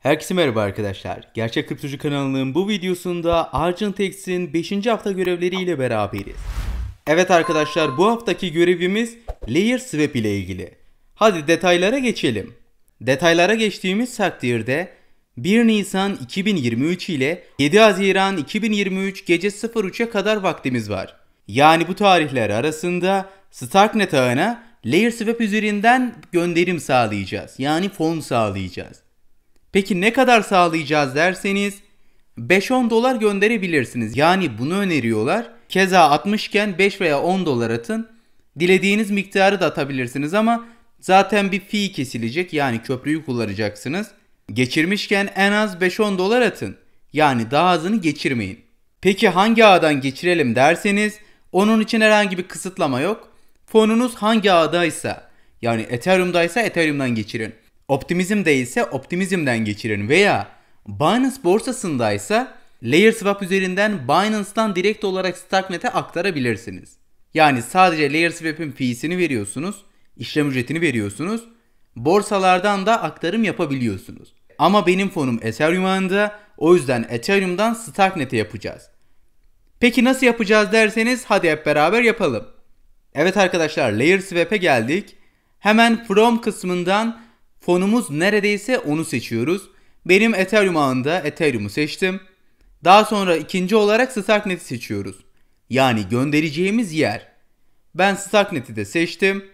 Herkese merhaba arkadaşlar. Gerçek Kriptocu kanalının bu videosunda Argentex'in 5. hafta görevleriyle beraberiz. Evet arkadaşlar bu haftaki görevimiz Layer Swap ile ilgili. Hadi detaylara geçelim. Detaylara geçtiğimiz takdirde 1 Nisan 2023 ile 7 Haziran 2023 gece 03'e kadar vaktimiz var. Yani bu tarihler arasında Starknet ağına Layer Swap üzerinden gönderim sağlayacağız. Yani fon sağlayacağız. Peki ne kadar sağlayacağız derseniz 5-10 dolar gönderebilirsiniz. Yani bunu öneriyorlar. Keza atmışken 5 veya 10 dolar atın. Dilediğiniz miktarı da atabilirsiniz ama zaten bir fee kesilecek. Yani köprüyü kullanacaksınız. Geçirmişken en az 5-10 dolar atın. Yani daha azını geçirmeyin. Peki hangi ağdan geçirelim derseniz onun için herhangi bir kısıtlama yok. Fonunuz hangi ağdaysa yani Ethereum'daysa Ethereum'dan geçirin. Optimizm değilse optimizmden geçirin veya Binance borsasındaysa LayerSwap üzerinden Binance'dan direkt olarak Starknet'e aktarabilirsiniz. Yani sadece LayerSwap'in fee'sini veriyorsunuz, işlem ücretini veriyorsunuz, borsalardan da aktarım yapabiliyorsunuz. Ama benim fonum Ethereum ağında, o yüzden Ethereum'dan Starknet'e yapacağız. Peki nasıl yapacağız derseniz hadi hep beraber yapalım. Evet arkadaşlar LayerSwap'e geldik. Hemen From kısmından Fonumuz neredeyse onu seçiyoruz. Benim Ethereum ağında Ethereum'u seçtim. Daha sonra ikinci olarak Starknet'i seçiyoruz. Yani göndereceğimiz yer. Ben Starknet'i de seçtim.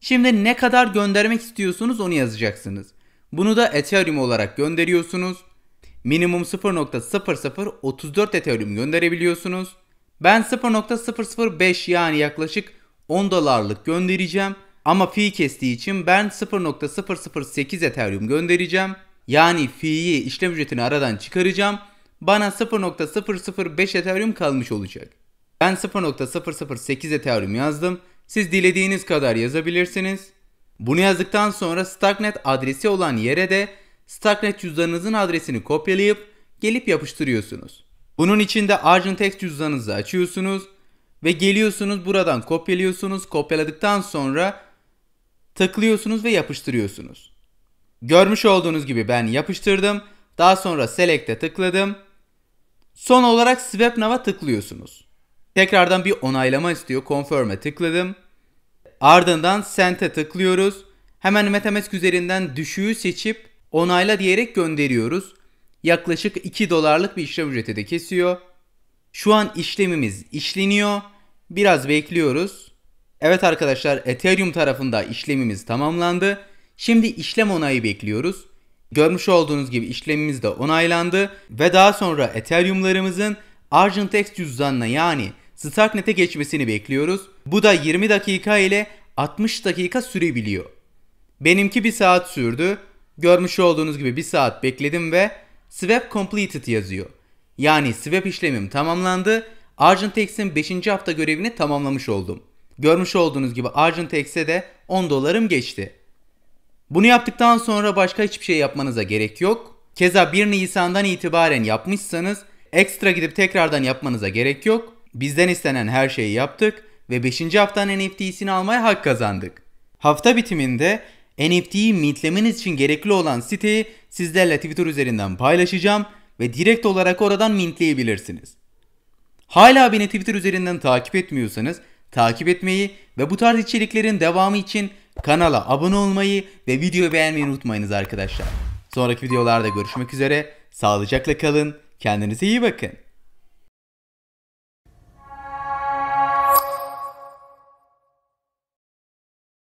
Şimdi ne kadar göndermek istiyorsunuz onu yazacaksınız. Bunu da Ethereum olarak gönderiyorsunuz. Minimum 0.0034 Ethereum gönderebiliyorsunuz. Ben 0.005 yani yaklaşık 10 dolarlık göndereceğim. Ama fi kestiği için ben 0.008 Ethereum göndereceğim. Yani fi'yi işlem ücretini aradan çıkaracağım. Bana 0.005 Ethereum kalmış olacak. Ben 0.008 Ethereum yazdım. Siz dilediğiniz kadar yazabilirsiniz. Bunu yazdıktan sonra Starknet adresi olan yere de Starknet cüzdanınızın adresini kopyalayıp gelip yapıştırıyorsunuz. Bunun için de Argentex cüzdanınızı açıyorsunuz ve geliyorsunuz buradan kopyalıyorsunuz. Kopyaladıktan sonra Tıklıyorsunuz ve yapıştırıyorsunuz. Görmüş olduğunuz gibi ben yapıştırdım. Daha sonra Select'e tıkladım. Son olarak Swap Now'a tıklıyorsunuz. Tekrardan bir onaylama istiyor. Confirm'e tıkladım. Ardından Send'e tıklıyoruz. Hemen MetaMask üzerinden düşüğü seçip onayla diyerek gönderiyoruz. Yaklaşık 2 dolarlık bir işlem ücreti de kesiyor. Şu an işlemimiz işleniyor. Biraz bekliyoruz. Evet arkadaşlar Ethereum tarafında işlemimiz tamamlandı. Şimdi işlem onayı bekliyoruz. Görmüş olduğunuz gibi işlemimiz de onaylandı ve daha sonra Ethereum'larımızın Argentex cüzdanına yani Starknet'e geçmesini bekliyoruz. Bu da 20 dakika ile 60 dakika sürebiliyor. Benimki 1 saat sürdü. Görmüş olduğunuz gibi 1 saat bekledim ve swap completed yazıyor. Yani swap işlemim tamamlandı. Argentex'in 5. hafta görevini tamamlamış oldum. Görmüş olduğunuz gibi Argentex'e de 10 dolarım geçti. Bunu yaptıktan sonra başka hiçbir şey yapmanıza gerek yok. Keza 1 Nisan'dan itibaren yapmışsanız ekstra gidip tekrardan yapmanıza gerek yok. Bizden istenen her şeyi yaptık ve 5. haftanın NFT'sini almaya hak kazandık. Hafta bitiminde NFT'yi mintlemeniz için gerekli olan siteyi sizlerle Twitter üzerinden paylaşacağım ve direkt olarak oradan mintleyebilirsiniz. Hala beni Twitter üzerinden takip etmiyorsanız takip etmeyi ve bu tarz içeriklerin devamı için kanala abone olmayı ve videoyu beğenmeyi unutmayınız arkadaşlar. Sonraki videolarda görüşmek üzere. Sağlıcakla kalın. Kendinize iyi bakın.